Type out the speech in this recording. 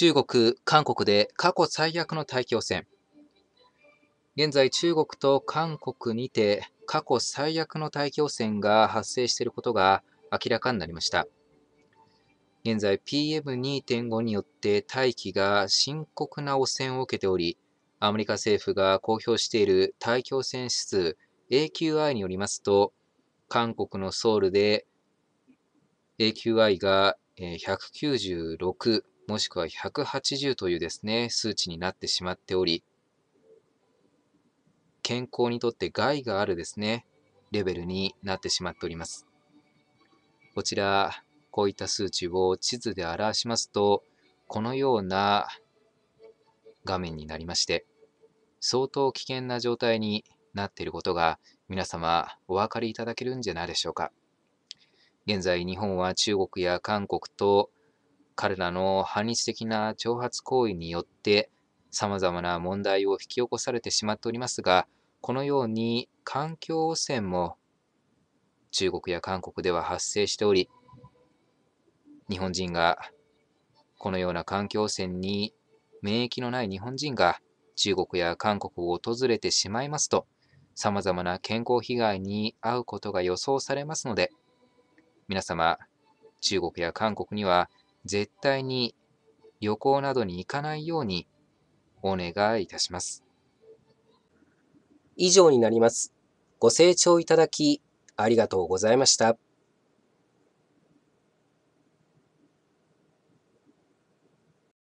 中国、韓国で過去最悪の大気汚染。現在、中国と韓国にて過去最悪の大気汚染が発生していることが明らかになりました。現在、PM2.5 によって大気が深刻な汚染を受けており、アメリカ政府が公表している大気汚染指数 AQI によりますと、韓国のソウルで AQI が196もしくは180というですね、数値になってしまっており、健康にとって害があるですね、レベルになってしまっております。こちら、こういった数値を地図で表しますと、このような画面になりまして、相当危険な状態になっていることが皆様お分かりいただけるんじゃないでしょうか。現在日本は中国や韓国と彼らの反日的な挑発行為によって様々な問題を引き起こされてしまっておりますが、このように環境汚染も中国や韓国では発生しており、日本人がこのような環境汚染に免疫のない日本人が中国や韓国を訪れてしまいますと、様々な健康被害に遭うことが予想されますので、皆様、中国や韓国には絶対に旅行などに行かないようにお願いいたします。以上になります。ご清聴いただきありがとうございました。